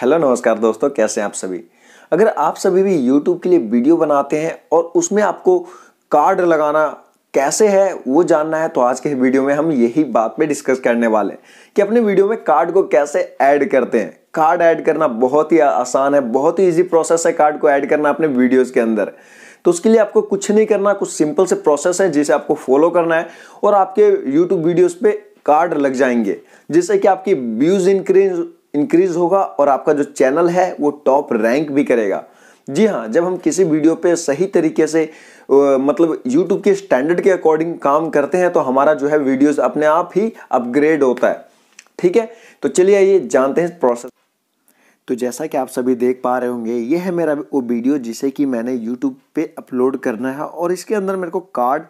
hello नमस्कार दोस्तों कैसे हैं आप सभी अगर आप सभी भी यूट्यूब के लिए वीडियो बनाते हैं और उसमें आपको कार्ड लगाना कैसे है वो जानना है तो आज के वीडियो में हम यही बात पे डिस्कस करने वाले हैं कि अपने वीडियो में कार्ड को कैसे ऐड करते हैं कार्ड ऐड करना बहुत ही आसान है बहुत ही ईजी प्रोसेस है कार्ड को ऐड करना अपने वीडियोज़ के अंदर तो उसके लिए आपको कुछ नहीं करना कुछ सिंपल से प्रोसेस है जिसे आपको फॉलो करना है और आपके यूट्यूब वीडियोज़ पर कार्ड लग जाएंगे जिससे कि आपकी व्यूज़ इंक्रीज इंक्रीज़ होगा और आपका जो चैनल है वो टॉप रैंक भी करेगा जी हाँ जब हम किसी वीडियो पे सही तरीके से मतलब यूट्यूब के स्टैंडर्ड के अकॉर्डिंग काम करते हैं तो हमारा जो है वीडियोस अपने आप ही अपग्रेड होता है ठीक है तो चलिए ये जानते हैं प्रोसेस तो जैसा कि आप सभी देख पा रहे होंगे ये है मेरा वो वीडियो जिसे कि मैंने यूट्यूब पे अपलोड करना है और इसके अंदर मेरे को कार्ड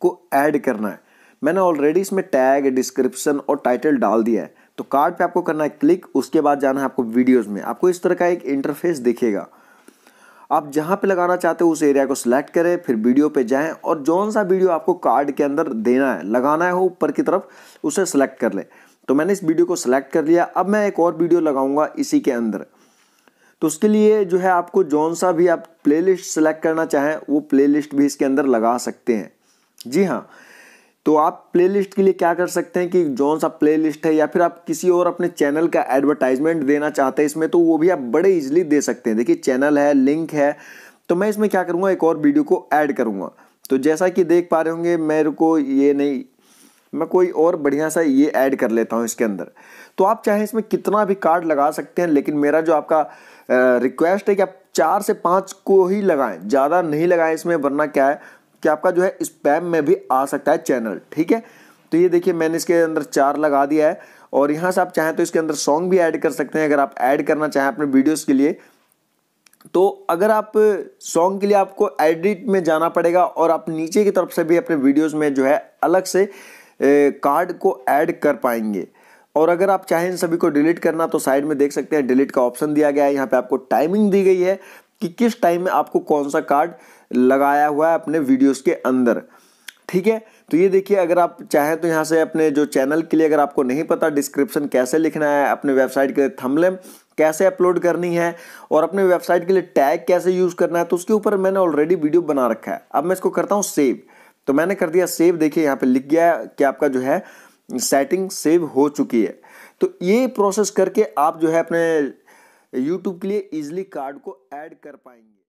को ऐड करना है मैंने ऑलरेडी इसमें टैग डिस्क्रिप्शन और टाइटल डाल दिया है तो कार्ड पे आपको करना है क्लिक उसके बाद जाना है आपको वीडियोस में आपको इस तरह का एक इंटरफेस दिखेगा आप जहाँ पे लगाना चाहते हो उस एरिया को सिलेक्ट करें फिर वीडियो पे जाएं और जौन सा वीडियो आपको कार्ड के अंदर देना है लगाना है हो ऊपर की तरफ उसे सिलेक्ट कर ले तो मैंने इस वीडियो को सिलेक्ट कर लिया अब मैं एक और वीडियो लगाऊंगा इसी के अंदर तो उसके लिए जो है आपको जौन सा भी आप प्लेलिस्ट सेलेक्ट करना चाहें वो प्लेलिस्ट भी इसके अंदर लगा सकते हैं जी हाँ तो आप प्लेलिस्ट के लिए क्या कर सकते हैं कि जौन सा प्लेलिस्ट है या फिर आप किसी और अपने चैनल का एडवर्टाइजमेंट देना चाहते हैं इसमें तो वो भी आप बड़े इजीली दे सकते हैं देखिए चैनल है लिंक है तो मैं इसमें क्या करूँगा एक और वीडियो को ऐड करूँगा तो जैसा कि देख पा रहे होंगे मेरे को ये नहीं मैं कोई और बढ़िया सा ये ऐड कर लेता हूँ इसके अंदर तो आप चाहे इसमें कितना भी कार्ड लगा सकते हैं लेकिन मेरा जो आपका रिक्वेस्ट है कि आप चार से पाँच को ही लगाएं ज़्यादा नहीं लगाएं इसमें वरना क्या है कि आपका जो है स्पैम में भी आ सकता है चैनल ठीक है तो ये देखिए मैंने इसके अंदर चार लगा दिया है और यहाँ से आप चाहें तो इसके अंदर सॉन्ग भी ऐड कर सकते हैं अगर आप ऐड करना चाहें अपने वीडियोस के लिए तो अगर आप सॉन्ग के लिए आपको एडिट में जाना पड़ेगा और आप नीचे की तरफ से भी अपने वीडियोस में जो है अलग से ए, कार्ड को ऐड कर पाएंगे और अगर आप चाहें इन सभी को डिलीट करना तो साइड में देख सकते हैं डिलीट का ऑप्शन दिया गया है यहाँ पे आपको टाइमिंग दी गई है कि किस टाइम में आपको कौन सा कार्ड लगाया हुआ है अपने वीडियोस के अंदर ठीक है तो ये देखिए अगर आप चाहें तो यहाँ से अपने जो चैनल के लिए अगर आपको नहीं पता डिस्क्रिप्शन कैसे लिखना है अपने वेबसाइट के लिए थमलेम कैसे अपलोड करनी है और अपने वेबसाइट के लिए टैग कैसे यूज़ करना है तो उसके ऊपर मैंने ऑलरेडी वीडियो बना रखा है अब मैं इसको करता हूँ सेव तो मैंने कर दिया सेव देखिए यहाँ पे लिख गया कि आपका जो है सेटिंग सेव हो चुकी है तो ये प्रोसेस करके आप जो है अपने यूट्यूब के लिए ईजिली कार्ड को ऐड कर पाएंगे